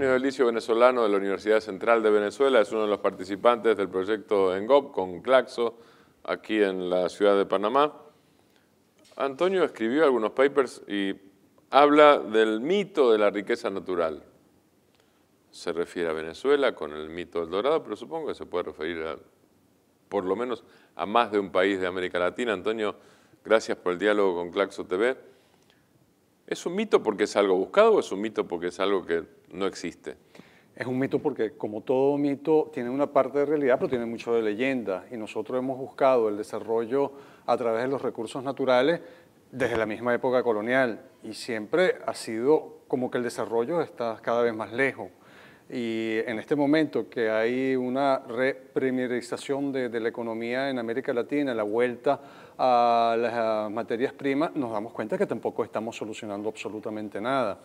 Antonio Delicio, venezolano de la Universidad Central de Venezuela, es uno de los participantes del proyecto ENGOP con Claxo, aquí en la ciudad de Panamá. Antonio escribió algunos papers y habla del mito de la riqueza natural. Se refiere a Venezuela con el mito del dorado, pero supongo que se puede referir por lo menos a más de un país de América Latina. Antonio, gracias por el diálogo con Claxo TV. ¿Es un mito porque es algo buscado o es un mito porque es algo que no existe. Es un mito porque, como todo mito, tiene una parte de realidad, pero tiene mucho de leyenda. Y nosotros hemos buscado el desarrollo a través de los recursos naturales desde la misma época colonial. Y siempre ha sido como que el desarrollo está cada vez más lejos. Y en este momento que hay una repremierización de, la economía en América Latina, la vuelta a las materias primas, nos damos cuenta que tampoco estamos solucionando absolutamente nada.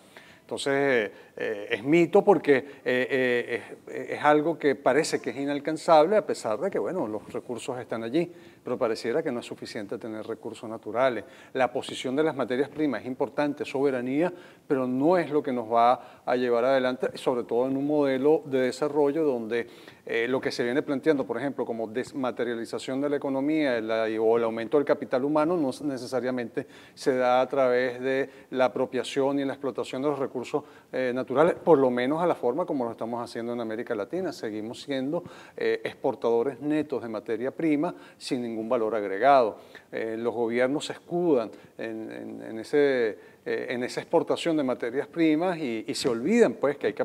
Entonces, eh, es mito porque eh, eh, es, es, algo que parece que es inalcanzable a pesar de que, bueno, los recursos están allí, pero pareciera que no es suficiente tener recursos naturales. La posición de las materias primas es importante, soberanía, pero no es lo que nos va a llevar adelante, sobre todo en un modelo de desarrollo donde eh, lo que se viene planteando, por ejemplo, como desmaterialización de la economía o el aumento del capital humano, no necesariamente se da a través de la apropiación y la explotación de los recursos eh, naturales, por lo menos a la forma como lo estamos haciendo en América Latina. Seguimos siendo eh, exportadores netos de materia prima sin ningún valor agregado. los gobiernos se escudan en ese eh, en esa exportación de materias primas y, se olvidan pues que hay,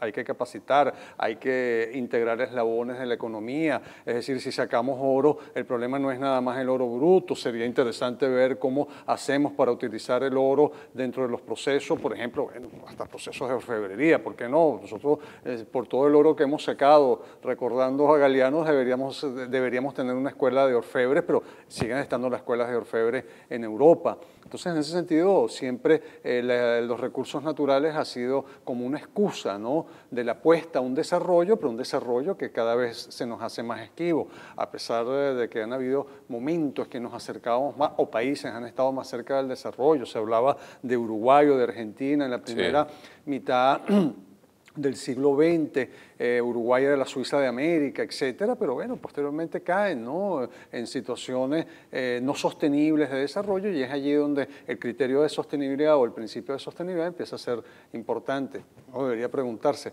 hay, que capacitar, hay que integrar eslabones de la economía, es decir, si sacamos oro, el problema no es nada más el oro bruto, sería interesante ver cómo hacemos para utilizar el oro dentro de los procesos, por ejemplo, hasta procesos de orfebrería, ¿por qué no? Nosotros, eh, por todo el oro que hemos sacado, recordando a galianos deberíamos, deberíamos tener una escuela de orfebres, pero siguen estando las escuelas de orfebres en Europa. Entonces, en ese sentido, siempre siempre eh, los recursos naturales ha sido como una excusa ¿no? de la apuesta a un desarrollo, pero un desarrollo que cada vez se nos hace más esquivo, a pesar de que han habido momentos que nos acercábamos más, o países han estado más cerca del desarrollo, se hablaba de Uruguay o de Argentina en la primera mitad del siglo XX, eh, Uruguay era la Suiza de América, etcétera, pero bueno, posteriormente caen ¿no? en situaciones eh, no sostenibles de desarrollo y es allí donde el criterio de sostenibilidad o el principio de sostenibilidad empieza a ser importante. Debería preguntarse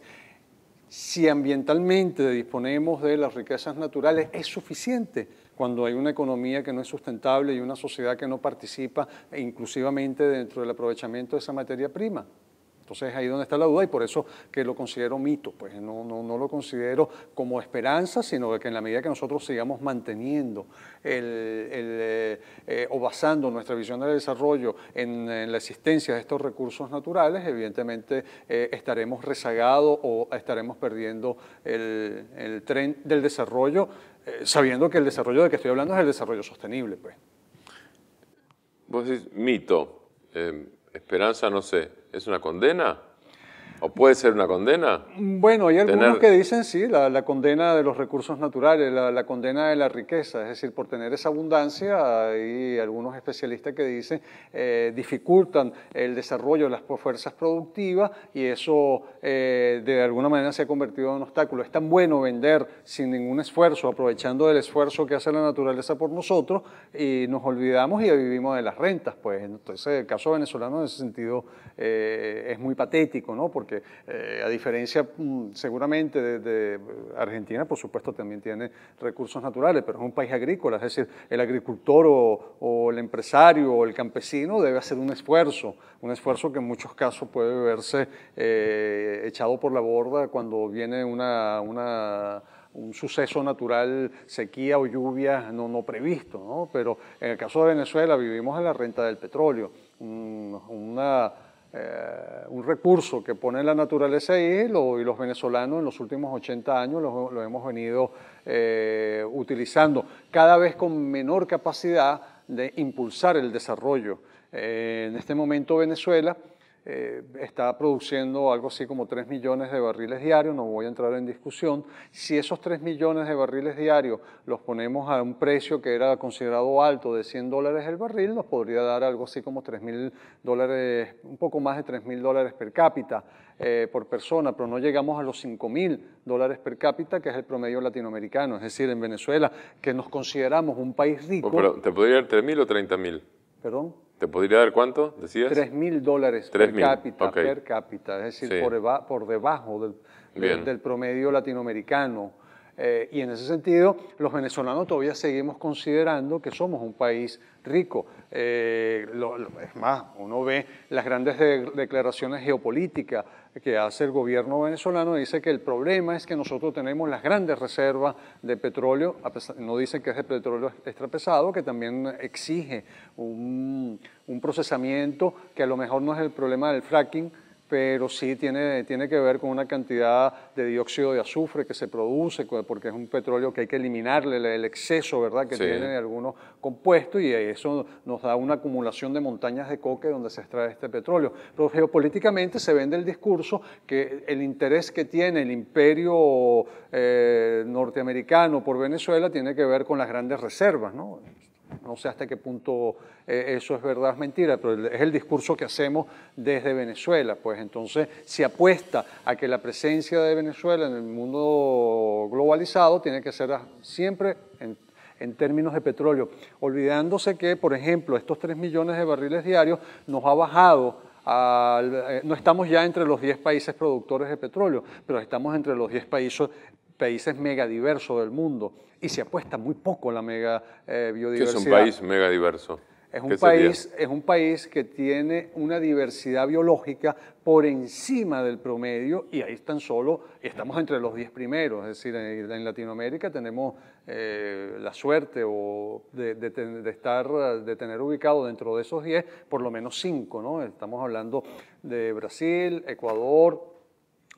si ambientalmente disponemos de las riquezas naturales, ¿es suficiente cuando hay una economía que no es sustentable y una sociedad que no participa e inclusivamente dentro del aprovechamiento de esa materia prima? Entonces ahí donde está la duda y por eso que lo considero mito, pues no, lo considero como esperanza, sino que en la medida que nosotros sigamos manteniendo eh, eh, o basando nuestra visión del desarrollo en, la existencia de estos recursos naturales, evidentemente eh, estaremos rezagados o estaremos perdiendo el, tren del desarrollo, sabiendo que el desarrollo del que estoy hablando es el desarrollo sostenible. Pues. Vos decís mito, esperanza no sé, es una condena ¿O puede ser una condena? Bueno, hay algunos que dicen sí, la, condena de los recursos naturales, la, condena de la riqueza, es decir, por tener esa abundancia, hay algunos especialistas que dicen eh, dificultan el desarrollo de las fuerzas productivas y eso eh, de alguna manera se ha convertido en un obstáculo. Es tan bueno vender sin ningún esfuerzo, aprovechando el esfuerzo que hace la naturaleza por nosotros y nos olvidamos y vivimos de las rentas, pues. Entonces, el caso venezolano en ese sentido eh, es muy patético, ¿no? que eh, a diferencia mm, seguramente de, Argentina, por supuesto también tiene recursos naturales, pero es un país agrícola, es decir, el agricultor o, el empresario o el campesino debe hacer un esfuerzo, un esfuerzo que en muchos casos puede verse eh, echado por la borda cuando viene una, un suceso natural, sequía o lluvia no, no previsto, ¿no? pero en el caso de Venezuela vivimos en la renta del petróleo, una eh, un recurso que pone la naturaleza ahí y los venezolanos en los últimos 80 años lo, hemos venido eh, utilizando, cada vez con menor capacidad de impulsar el desarrollo. Eh, en este momento Venezuela eh, está produciendo algo así como 3 millones de barriles diarios, no voy a entrar en discusión. Si esos 3 millones de barriles diarios los ponemos a un precio que era considerado alto de 100 dólares el barril, nos podría dar algo así como 3 mil dólares, un poco más de 3 mil dólares per cápita eh, por persona, pero no llegamos a los 5 mil dólares per cápita, que es el promedio latinoamericano, es decir, en Venezuela, que nos consideramos un país rico. Pero, ¿Te podría dar 3 mil o 30 mil? Perdón. ¿Te podría dar cuánto, decías? 3.000 dólares per cápita, per es decir, por, debajo del promedio latinoamericano. Eh, y en ese sentido, los venezolanos todavía seguimos considerando que somos un país rico. Eh, lo, es más, uno ve las grandes declaraciones geopolíticas que hace el gobierno venezolano, dice que el problema es que nosotros tenemos las grandes reservas de petróleo, no dicen que es de petróleo extrapesado, que también exige un procesamiento que a lo mejor no es el problema del fracking, pero sí tiene, tiene que ver con una cantidad de dióxido de azufre que se produce, porque es un petróleo que hay que eliminarle el exceso ¿verdad? que tiene algunos compuestos y eso nos da una acumulación de montañas de coque donde se extrae este petróleo. Pero geopolíticamente se vende el discurso que el interés que tiene el imperio eh, norteamericano por Venezuela tiene que ver con las grandes reservas. ¿no? No sé hasta qué punto eh, eso es verdad mentira, pero es el discurso que hacemos desde Venezuela. Pues entonces se apuesta a que la presencia de Venezuela en el mundo globalizado tiene que ser siempre en, términos de petróleo, olvidándose que, por ejemplo, estos 3 millones de barriles diarios nos ha bajado al, eh, no estamos ya entre los 10 países productores de petróleo, pero estamos entre los 10 países, países megadiversos del mundo y se apuesta muy poco la mega biodiversidad. Eh, ¿Qué es un país megadiverso? Es un, país, es un país que tiene una diversidad biológica por encima del promedio y ahí están solo estamos entre los 10 primeros, es decir, en, Latinoamérica tenemos eh, la suerte de, estar, de tener ubicado dentro de esos 10 por lo menos 5, ¿no? Estamos hablando de Brasil, Ecuador,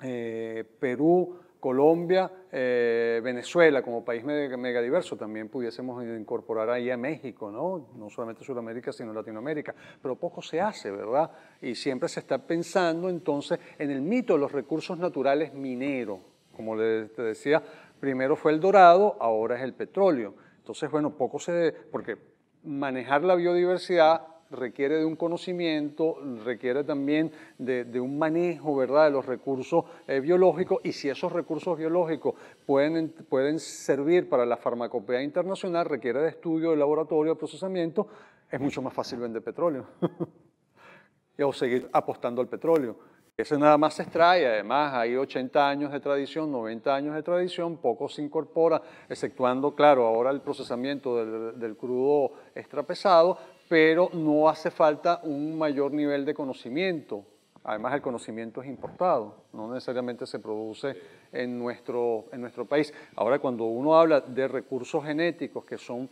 eh, Perú, Colombia, eh, Venezuela como país diverso también pudiésemos incorporar ahí a México, ¿no? No solamente Sudamérica, sino Latinoamérica. Pero poco se hace, ¿verdad? Y siempre se está pensando entonces en el mito de los recursos naturales mineros. Como decía, primero fue el dorado, ahora es el petróleo. Entonces, bueno, poco se... porque manejar la biodiversidad requiere de un conocimiento, requiere también de, un manejo, ¿verdad?, de los recursos eh, biológicos y si esos recursos biológicos pueden, pueden servir para la farmacopea internacional, requiere de estudio, de laboratorio, de procesamiento, es mucho más fácil vender petróleo o seguir apostando al petróleo. Ese nada más se extrae, además hay 80 años de tradición, 90 años de tradición, poco se incorpora, exceptuando, claro, ahora el procesamiento del, del crudo extrapesado, pero no hace falta un mayor nivel de conocimiento. Además, el conocimiento es importado, no necesariamente se produce en nuestro, país. Ahora, cuando uno habla de recursos genéticos que son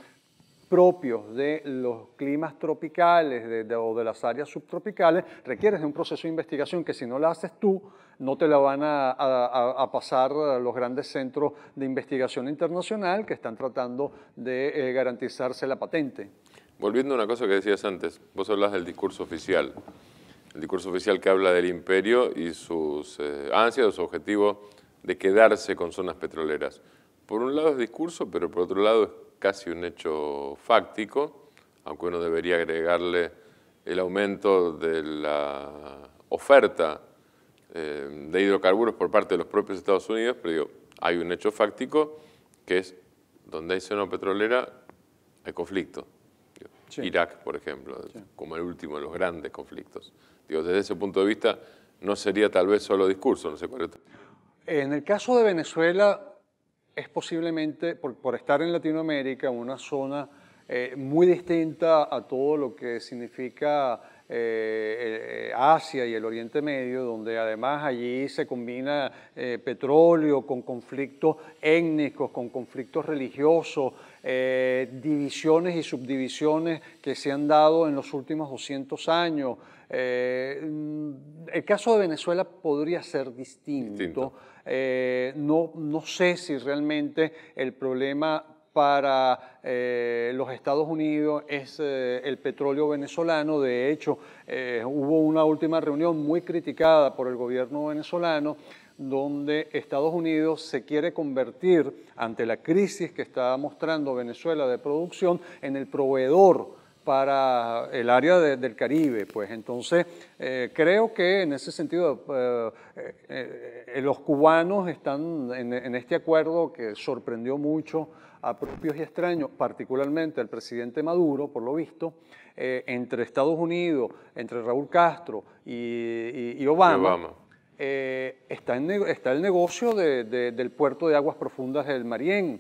propios de los climas tropicales o de las áreas subtropicales, requieres de un proceso de investigación que si no la haces tú, no te la van a, pasar a los grandes centros de investigación internacional que están tratando de eh, garantizarse la patente volviendo a una cosa que decías antes, vos hablas del discurso oficial, el discurso oficial que habla del imperio y sus eh, ansias, su objetivo de quedarse con zonas petroleras. Por un lado es discurso, pero por otro lado es casi un hecho fáctico, aunque uno debería agregarle el aumento de la oferta eh, de hidrocarburos por parte de los propios Estados Unidos, pero hay un hecho fáctico que es donde hay zona petrolera hay conflicto. Irak, por ejemplo, como el último de los grandes conflictos. Digo, desde ese punto de vista, no sería tal vez solo discurso, no sé cuál es. En el caso de Venezuela, es posiblemente, por, estar en Latinoamérica, una zona eh, muy distinta a todo lo que significa eh, eh, Asia y el Oriente Medio, donde además allí se combina petróleo con conflictos étnicos, con conflictos religiosos, eh, divisiones y subdivisiones que se han dado en los últimos 200 años. Eh, el caso de Venezuela podría ser distinto. Eh, no, no sé si realmente el problema para los Estados Unidos es el petróleo venezolano. De hecho, hubo una última reunión muy criticada por el gobierno venezolano donde Estados Unidos se quiere convertir, ante la crisis que está mostrando Venezuela de producción, en el proveedor para el área del Caribe. Pues entonces eh, creo que en ese sentido eh, eh, los cubanos están en, este acuerdo que sorprendió mucho a propios y extraños, particularmente al presidente Maduro, por lo visto, entre Estados Unidos, entre Raúl Castro Y Obama eh, está, está, el negocio del puerto de aguas profundas del Marién,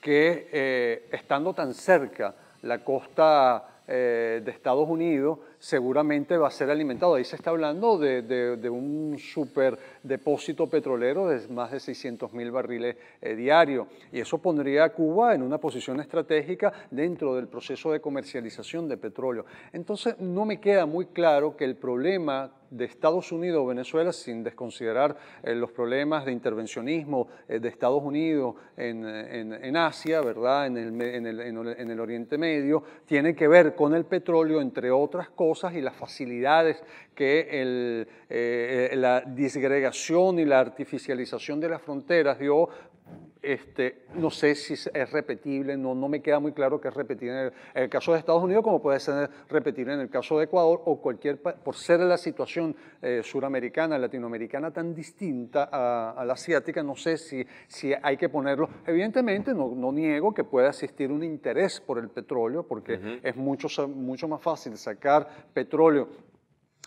que eh, estando tan cerca la costa eh, de Estados Unidos, seguramente va a ser alimentado. Ahí se está hablando de, de un super depósito petrolero de más de 600 mil barriles eh, diario diarios. Y eso pondría a Cuba en una posición estratégica dentro del proceso de comercialización de petróleo. Entonces, no me queda muy claro que el problema de Estados Unidos o Venezuela, sin desconsiderar eh, los problemas de intervencionismo eh, de Estados Unidos en, Asia, ¿verdad? En el, en el Oriente Medio, tiene que ver con el petróleo, entre otras cosas, y las facilidades que el, eh, la disgregación y la artificialización de las fronteras dio este, no sé si es repetible, no, no me queda muy claro que es repetible en el, caso de Estados Unidos, como puede ser repetible en el caso de Ecuador o cualquier, por ser la situación eh, suramericana, latinoamericana tan distinta a, la asiática, no sé si, si hay que ponerlo. Evidentemente, no, niego que pueda existir un interés por el petróleo, porque es mucho, mucho más fácil sacar petróleo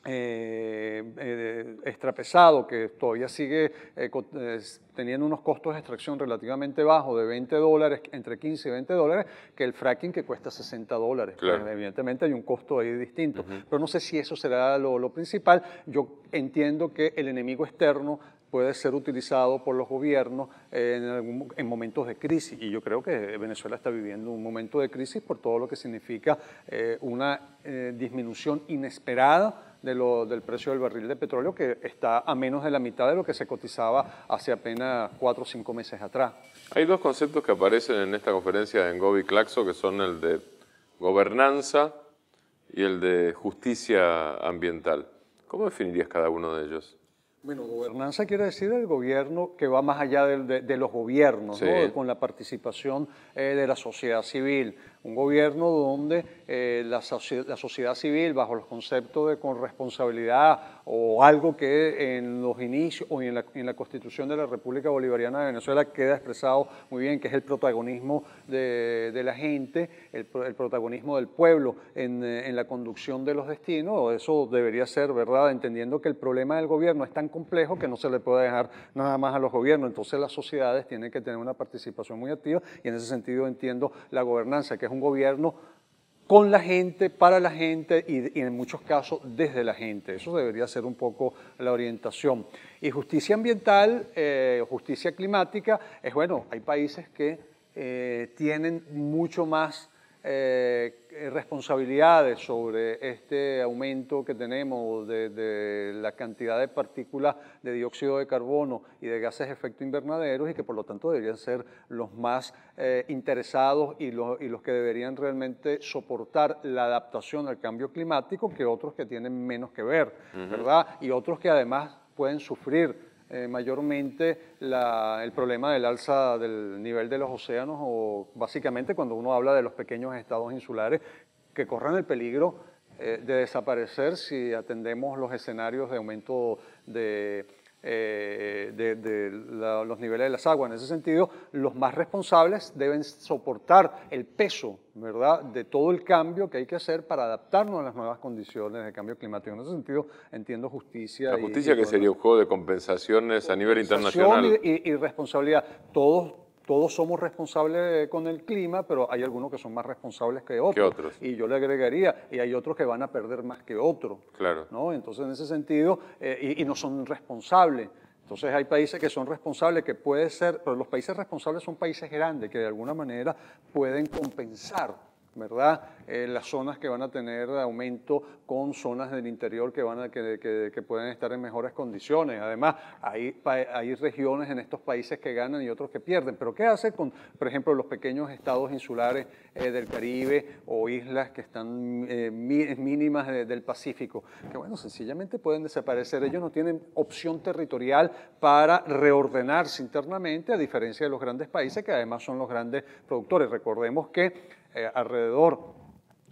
eh, eh, extrapesado, que todavía sigue eh, eh, teniendo unos costos de extracción relativamente bajos, de 20 dólares, entre 15 y 20 dólares, que el fracking que cuesta 60 dólares. Pues, evidentemente hay un costo ahí distinto, pero no sé si eso será lo, principal. Yo entiendo que el enemigo externo puede ser utilizado por los gobiernos en, momentos de crisis. Y yo creo que Venezuela está viviendo un momento de crisis por todo lo que significa una disminución inesperada de lo, del precio del barril de petróleo, que está a menos de la mitad de lo que se cotizaba hace apenas cuatro o cinco meses atrás. Hay dos conceptos que aparecen en esta conferencia de Ngobi Claxo, que son el de gobernanza y el de justicia ambiental. ¿Cómo definirías cada uno de ellos? Bueno, gobernanza quiere decir el gobierno que va más allá de, los gobiernos, con la participación eh, de la sociedad civil un gobierno donde eh, la, sociedad civil, bajo los conceptos de corresponsabilidad o algo que en los inicios o en la, Constitución de la República Bolivariana de Venezuela queda expresado muy bien, que es el protagonismo de, la gente, el, protagonismo del pueblo eh, en, la conducción de los destinos, eso debería ser, ¿verdad? Entendiendo que el problema del gobierno es tan complejo que no se le puede dejar nada más a los gobiernos, entonces las sociedades tienen que tener una participación muy activa y en ese sentido entiendo la gobernanza, que es un gobierno con la gente, para la gente y, en muchos casos desde la gente. Eso debería ser un poco la orientación. Y justicia ambiental, eh, justicia climática, es bueno, hay países que eh, tienen mucho más eh, responsabilidades sobre este aumento que tenemos de, la cantidad de partículas de dióxido de carbono y de gases de efecto invernadero y que por lo tanto deberían ser los más eh, interesados y los, que deberían realmente soportar la adaptación al cambio climático que otros que tienen menos que ver, ¿verdad? Y otros que además pueden sufrir eh, mayormente el problema del alza del nivel de los océanos o básicamente cuando uno habla de los pequeños estados insulares que corren el peligro eh, de desaparecer si atendemos los escenarios de aumento de eh, de, los niveles de las aguas. En ese sentido, los más responsables deben soportar el peso ¿verdad? de todo el cambio que hay que hacer para adaptarnos a las nuevas condiciones de cambio climático. En ese sentido, entiendo justicia. La justicia que sería un juego de compensaciones a nivel internacional. Y, y responsabilidad. Todos todos somos responsables con el clima, pero hay algunos que son más responsables que otros. Y yo le agregaría, y hay otros que van a perder más que otros. Claro. ¿no? Entonces, en ese sentido, eh, y, y no son responsables. Entonces hay países que son responsables, que puede ser, pero los países responsables son países grandes que de alguna manera pueden compensar ¿verdad? Eh, las zonas que van a tener aumento con zonas del interior que, van a, que, que, pueden estar en mejores condiciones. Además, hay, hay, regiones en estos países que ganan y otros que pierden. Pero ¿qué hace con, por ejemplo, los pequeños estados insulares eh, del Caribe o islas que están eh, mínimas del Pacífico? Que bueno, sencillamente pueden desaparecer. Ellos no tienen opción territorial para reordenarse internamente, a diferencia de los grandes países que además son los grandes productores. Recordemos que eh, alrededor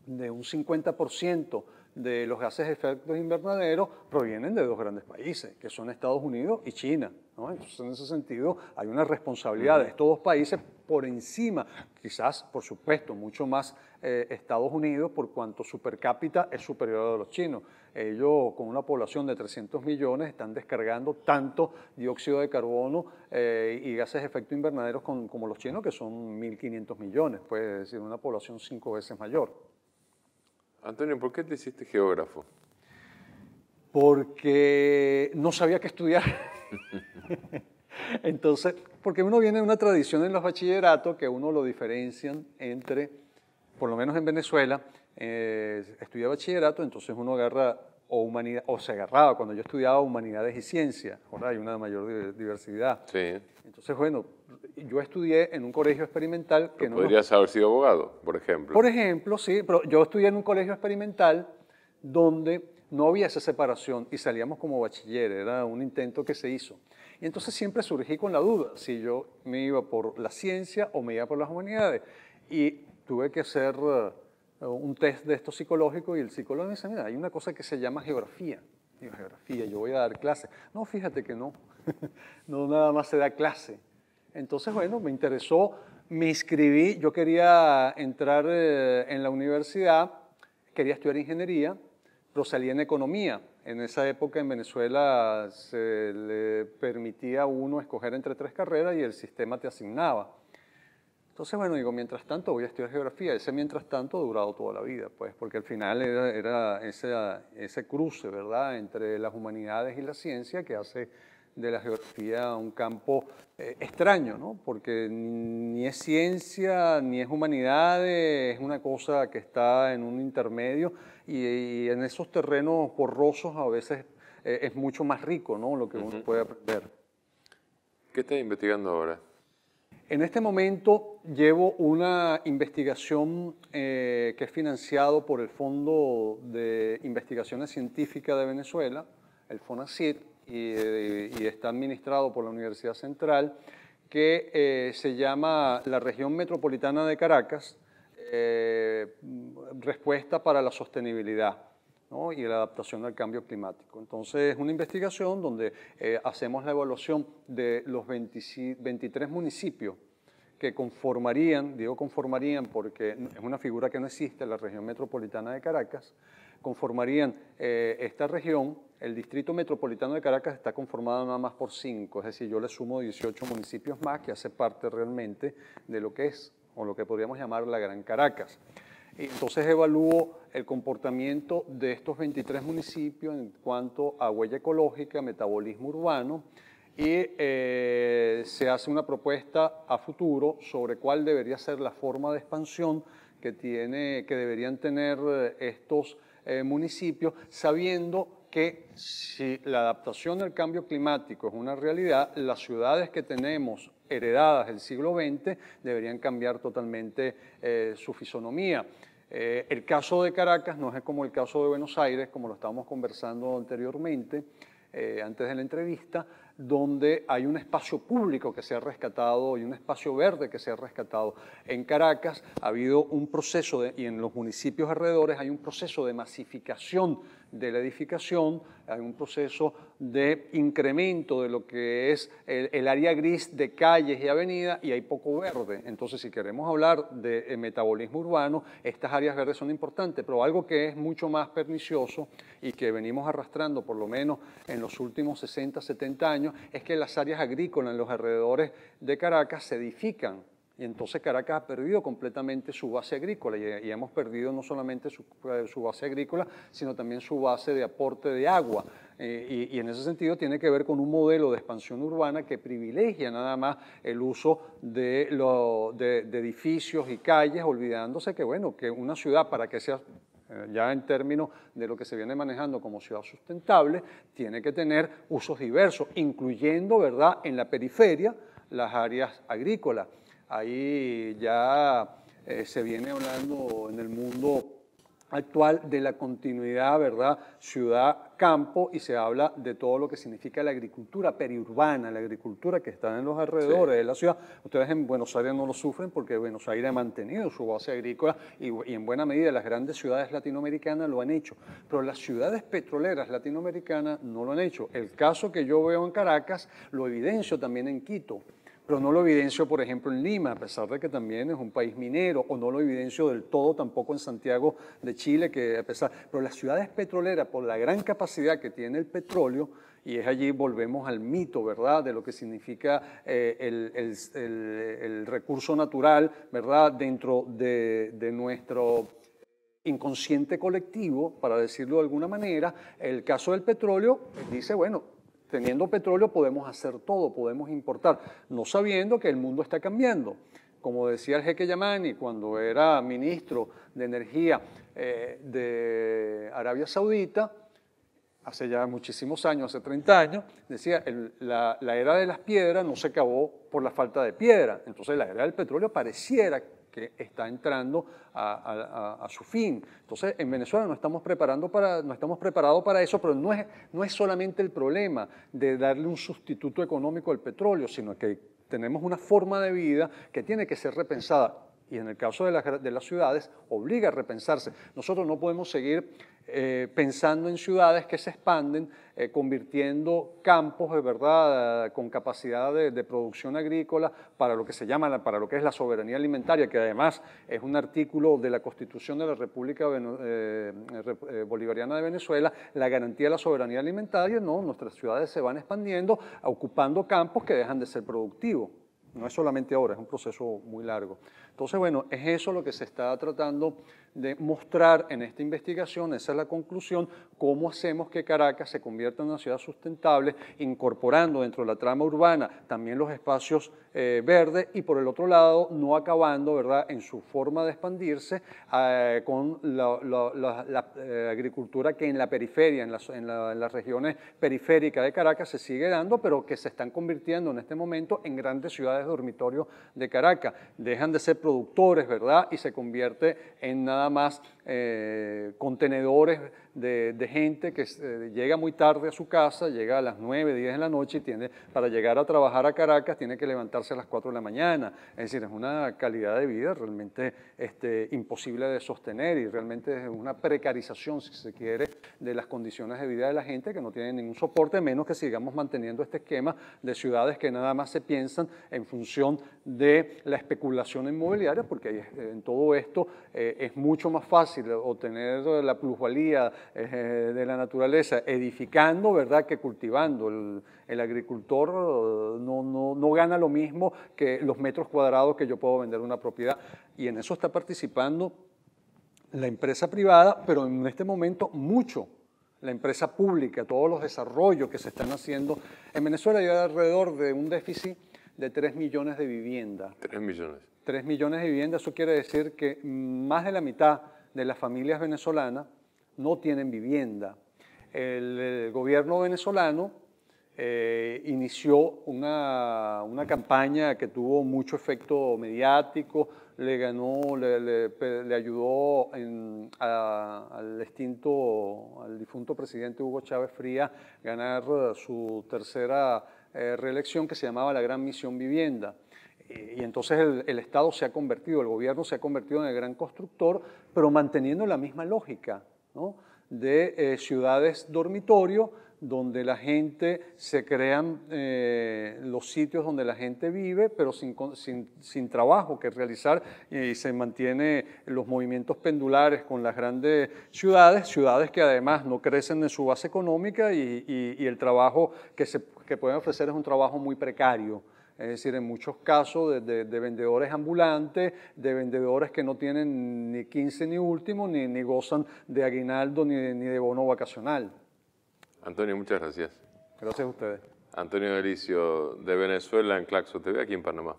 de un 50% de los gases de efecto invernadero provienen de dos grandes países, que son Estados Unidos y China. Entonces, en ese sentido, hay una responsabilidad de estos dos países por encima, quizás, por supuesto, mucho más eh, Estados Unidos, por cuanto su per cápita es superior a los chinos. Ellos, con una población de 300 millones, están descargando tanto dióxido de carbono eh, y gases de efecto invernadero como los chinos, que son 1.500 millones, puede decir, una población cinco veces mayor. Antonio, ¿por qué te hiciste geógrafo? Porque no sabía qué estudiar. Entonces, porque uno viene de una tradición en los bachilleratos que uno lo diferencian entre, por lo menos en Venezuela, eh, estudia bachillerato, entonces uno agarra o, humanidad, o se agarraba cuando yo estudiaba humanidades y Ciencias, hay una mayor diversidad. Sí. Entonces, bueno, yo estudié en un colegio experimental que no Podrías haber sido abogado, por ejemplo. Por ejemplo, sí, pero yo estudié en un colegio experimental donde no había esa separación y salíamos como bachiller, era un intento que se hizo. Y entonces siempre surgí con la duda si yo me iba por la ciencia o me iba por las humanidades. Y tuve que hacer eh, un test de esto psicológico y el psicólogo me dice, mira, hay una cosa que se llama geografía. Digo, geografía, yo voy a dar clase. No, fíjate que no, no nada más se da clase entonces, bueno, me interesó, me inscribí, yo quería entrar eh, en la universidad, quería estudiar ingeniería, pero salí en economía. En esa época en Venezuela se le permitía a uno escoger entre tres carreras y el sistema te asignaba. Entonces, bueno, digo, mientras tanto voy a estudiar geografía. Ese mientras tanto ha durado toda la vida, pues, porque al final era, ese, cruce, ¿verdad?, entre las humanidades y la ciencia que hace de la geografía a un campo eh, extraño, ¿no? porque ni es ciencia, ni es humanidad, es una cosa que está en un intermedio y, en esos terrenos borrosos a veces eh, es mucho más rico ¿no? lo que uno puede aprender. ¿Qué estás investigando ahora? En este momento llevo una investigación eh, que es financiado por el Fondo de Investigaciones Científicas de Venezuela, el FONACIT, eh, y, está administrado por la Universidad Central, que eh, se llama la región metropolitana de Caracas, eh, respuesta para la sostenibilidad. y la adaptación al cambio climático. Entonces, es una investigación donde hacemos la evaluación de los 23 municipios que conformarían, digo conformarían porque es una figura que no existe en la región metropolitana de Caracas, conformarían eh, esta región. El distrito metropolitano de Caracas está conformado nada más por 5, es decir, yo le sumo 18 municipios más que hace parte realmente de lo que es, o lo que podríamos llamar la Gran Caracas. Entonces evalúo el comportamiento de estos 23 municipios en cuanto a huella ecológica, metabolismo urbano, y eh, se hace una propuesta a futuro sobre cuál debería ser la forma de expansión que, tiene, que deberían tener eh, estos eh, municipios, sabiendo que si la adaptación al cambio climático es una realidad, las ciudades que tenemos heredadas del siglo XX deberían cambiar totalmente eh, su fisonomía. Eh, el caso de Caracas no es como el caso de Buenos Aires, como lo estábamos conversando anteriormente, antes de la entrevista, donde hay un espacio público que se ha rescatado y un espacio verde que se ha rescatado. En Caracas ha habido un proceso y en los municipios alrededores hay un proceso de masificación de la edificación, hay un proceso de incremento de lo que es el, área gris de calles y avenidas y hay poco verde. Entonces, si queremos hablar de, eh, metabolismo urbano, estas áreas verdes son importantes, pero algo que es mucho más pernicioso y que venimos arrastrando por lo menos en los últimos 60, 70 años es que las áreas agrícolas en los alrededores de Caracas se edifican y entonces Caracas ha perdido completamente su base agrícola y, hemos perdido no solamente eh, su, base agrícola, sino también su base de aporte de agua. Eh, y, en ese sentido tiene que ver con un modelo de expansión urbana que privilegia nada más el uso de, de edificios y calles, olvidándose que, bueno, que una ciudad para que sea eh, ya en términos de lo que se viene manejando como ciudad sustentable, tiene que tener usos diversos, incluyendo, ¿verdad?, en la periferia las áreas agrícolas. Ahí ya eh, se viene hablando en el mundo actual de la continuidad, ¿verdad? Ciudad-campo y se habla de todo lo que significa la agricultura periurbana, la agricultura que está en los alrededores de la ciudad. Ustedes en Buenos Aires no lo sufren porque Buenos Aires ha mantenido su base agrícola y, y en buena medida las grandes ciudades latinoamericanas lo han hecho, pero las ciudades petroleras latinoamericanas no lo han hecho. El caso que yo veo en Caracas lo evidencio también en Quito pero no lo evidencio, por ejemplo, en Lima, a pesar de que también es un país minero, o no lo evidencio del todo tampoco en Santiago de Chile, que a pesar, pero las ciudades petroleras, por la gran capacidad que tiene el petróleo, y es allí volvemos al mito, ¿verdad?, de lo que significa eh, el, recurso natural, ¿verdad?, dentro de nuestro inconsciente colectivo, para decirlo de alguna manera, el caso del petróleo pues, dice, bueno, Teniendo petróleo podemos hacer todo, podemos importar, no sabiendo que el mundo está cambiando. Como decía el jeque Yamani cuando era ministro de Energía eh, de Arabia Saudita, hace ya muchísimos años, hace 30 años, decía, la, la, era de las piedras no se acabó por la falta de piedra. Entonces la era del petróleo pareciera que está entrando a, su fin. Entonces, en Venezuela no estamos, preparando para, no estamos preparados para eso, pero no es, no es solamente el problema de darle un sustituto económico al petróleo, sino que tenemos una forma de vida que tiene que ser repensada y en el caso de las, de las ciudades obliga a repensarse. Nosotros no podemos seguir eh, pensando en ciudades que se expanden, eh, convirtiendo campos de verdad con capacidad de, producción agrícola para lo que se llama, para lo que es la soberanía alimentaria, que además es un artículo de la Constitución de la República eh, Bolivariana de Venezuela, la garantía de la soberanía alimentaria, no, nuestras ciudades se van expandiendo, ocupando campos que dejan de ser productivos. No es solamente ahora, es un proceso muy largo. Entonces, bueno, es eso lo que se está tratando de mostrar en esta investigación, esa es la conclusión, cómo hacemos que Caracas se convierta en una ciudad sustentable, incorporando dentro de la trama urbana también los espacios eh, verdes y por el otro lado no acabando ¿verdad? en su forma de expandirse eh, con la, eh, agricultura que en la periferia, en, en las regiones periféricas de Caracas se sigue dando, pero que se están convirtiendo en este momento en grandes ciudades dormitorios de Caracas. Dejan de ser productores, ¿verdad? Y se convierte en nada más eh, contenedores de, gente que eh, llega muy tarde a su casa, llega a las 9, 10 de la noche y tiene, para llegar a trabajar a Caracas tiene que levantarse a las 4 de la mañana. Es decir, es una calidad de vida realmente este, imposible de sostener y realmente es una precarización, si se quiere, de las condiciones de vida de la gente que no tiene ningún soporte, menos que sigamos manteniendo este esquema de ciudades que nada más se piensan en función de la especulación inmobiliaria, porque en todo esto eh, es mucho más fácil obtener la plusvalía, eh, de la naturaleza, edificando, ¿verdad?, que cultivando. El, agricultor eh, no, no, gana lo mismo que los metros cuadrados que yo puedo vender una propiedad. Y en eso está participando la empresa privada, pero en este momento mucho la empresa pública, todos los desarrollos que se están haciendo. En Venezuela hay alrededor de un déficit de 3 millones de viviendas. 3 millones. 3 millones de viviendas, eso quiere decir que más de la mitad de las familias venezolanas no tienen vivienda. El, gobierno venezolano eh, inició una, campaña que tuvo mucho efecto mediático, le ganó, le, ayudó al extinto, al difunto presidente Hugo Chávez Fría ganar su tercera eh, reelección que se llamaba la Gran Misión Vivienda y entonces el, Estado se ha convertido, el gobierno se ha convertido en el gran constructor, pero manteniendo la misma lógica de eh, ciudades dormitorio donde la gente se crean eh, los sitios donde la gente vive, pero sin, sin, sin trabajo que realizar y se mantiene los movimientos pendulares con las grandes ciudades, ciudades que además no crecen en su base económica y, y el trabajo que, se, que pueden ofrecer es un trabajo muy precario es decir, en muchos casos de, vendedores ambulantes, de vendedores que no tienen ni 15 ni último, ni, gozan de aguinaldo ni, ni de bono vacacional. Antonio, muchas gracias. Gracias a ustedes. Antonio Delicio, de Venezuela, en Claxo TV, aquí en Panamá.